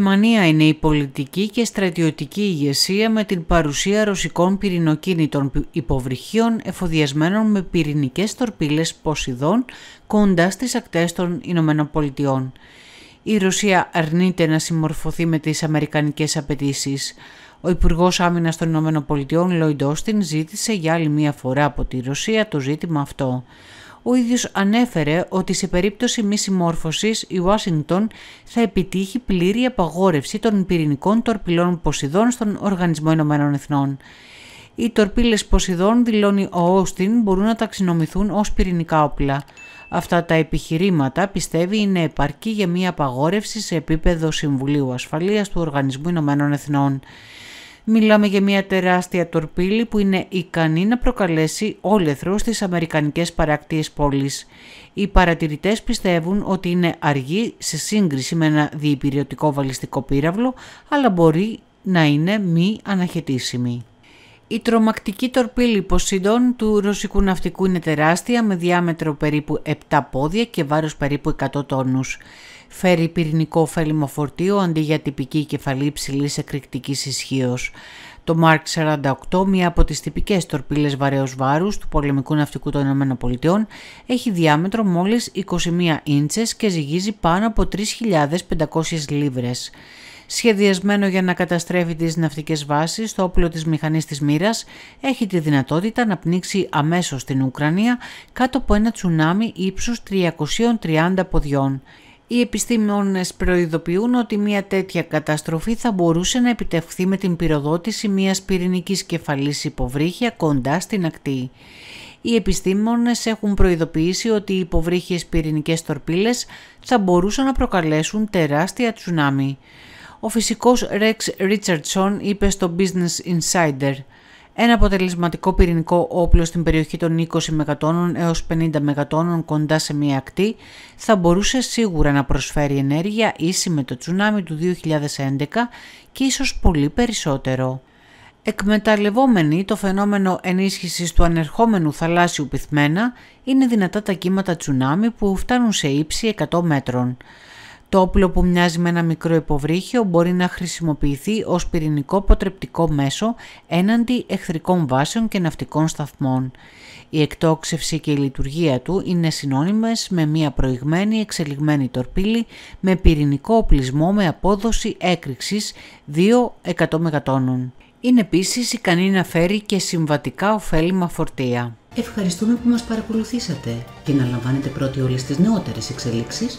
μανία είναι η πολιτική και στρατιωτική ηγεσία με την παρουσία ρωσικών πυρηνοκίνητων υποβρυχίων εφοδιασμένων με πυρηνικές τορπίλες Ποσειδών κοντά στις ακτές των Ηνωμένων Πολιτειών. Η Ρωσία αρνείται να συμμορφωθεί με τις αμερικανικές απαιτήσεις. Ο Υπουργός Άμυνας των Ηνωμένων Πολιτειών, Λόιντ Όστιν, ζήτησε για άλλη μία φορά από τη Ρωσία το ζήτημα αυτό ο ίδιος ανέφερε ότι σε περίπτωση μη συμμόρφωσης η Ουάσιγκτον θα επιτύχει πλήρη απαγόρευση των πυρηνικών τορπιλών Ποσειδών στον Οργανισμό Ηνωμένων Εθνών. Οι τορπίλες Ποσειδών, δηλώνει ο Όστιν, μπορούν να ταξινομηθούν ως πυρηνικά όπλα. Αυτά τα επιχειρήματα πιστεύει είναι επαρκή για μια απαγόρευση σε επίπεδο Συμβουλίου Ασφαλείας του Οργανισμού Ηνωμένων Εθνών. Μιλάμε για μια τεράστια τορπίλη που είναι ικανή να προκαλέσει όλεθρο στις αμερικανικές παράκτιες πόλεις. Οι παρατηρητές πιστεύουν ότι είναι αργή σε σύγκριση με ένα διυπηρετικό βαλιστικό πύραυλο, αλλά μπορεί να είναι μη αναχαιτήσιμη. Η τρομακτική τορπίλη Ποσειδών του ρωσικού ναυτικού είναι τεράστια με διάμετρο περίπου 7 πόδια και βάρος περίπου 100 τόνους φέρει πυρηνικό φέλιμο φορτίο αντί για τυπική κεφαλή υψηλής εκρηκτικής ισχύως. Το Mark 48, μία από τις τυπικές τορπίλες βαρέως βάρους του πολεμικού ναυτικού των ΗΠΑ, έχει διάμετρο μόλις 21 ίντσες και ζυγίζει πάνω από 3.500 λίβρες. Σχεδιασμένο για να καταστρέφει τις ναυτικές βάσεις, το όπλο της μηχανής της μοίρας έχει τη δυνατότητα να πνίξει αμέσως την Ουκρανία κάτω από ένα τσουνάμι ύψους 330 ποδιών. Οι επιστήμονες προειδοποιούν ότι μια τέτοια καταστροφή θα μπορούσε να επιτευχθεί με την πυροδότηση μιας πυρηνικής κεφαλής υποβρύχια κοντά στην ακτή. Οι επιστήμονες έχουν προειδοποιήσει ότι οι υποβρύχιες πυρηνικές τορπίλες θα μπορούσαν να προκαλέσουν τεράστια τσουνάμι. Ο φυσικός Rex Richardson είπε στο Business Insider – ένα αποτελεσματικό πυρηνικό όπλο στην περιοχή των 20 μεγατόνων έως 50 μεγατόνων κοντά σε μία ακτή θα μπορούσε σίγουρα να προσφέρει ενέργεια ίση με το τσουνάμι του 2011 και ίσως πολύ περισσότερο. Εκμεταλλευόμενοι το φαινόμενο ενίσχυσης του ανερχόμενου θαλάσσιου πυθμένα είναι δυνατά τα κύματα τσουνάμι που φτάνουν σε ύψη 100 μέτρων. Το όπλο που μοιάζει με ένα μικρό υποβρύχιο μπορεί να χρησιμοποιηθεί ως πυρηνικό ποτρεπτικό μέσο έναντι εχθρικών βάσεων και ναυτικών σταθμών. Η εκτόξευση και η λειτουργία του είναι συνώνυμες με μια προηγμένη εξελιγμένη τορπίλη με πυρηνικό οπλισμό με απόδοση έκρηξης 2 μεγατόνων. Είναι επίσης ικανή να φέρει και συμβατικά ωφέλιμα φορτία. Ευχαριστούμε που μας παρακολουθήσατε. και να λαμβάνετε πρώτοι όλες τις νεότερες εξελίξεις,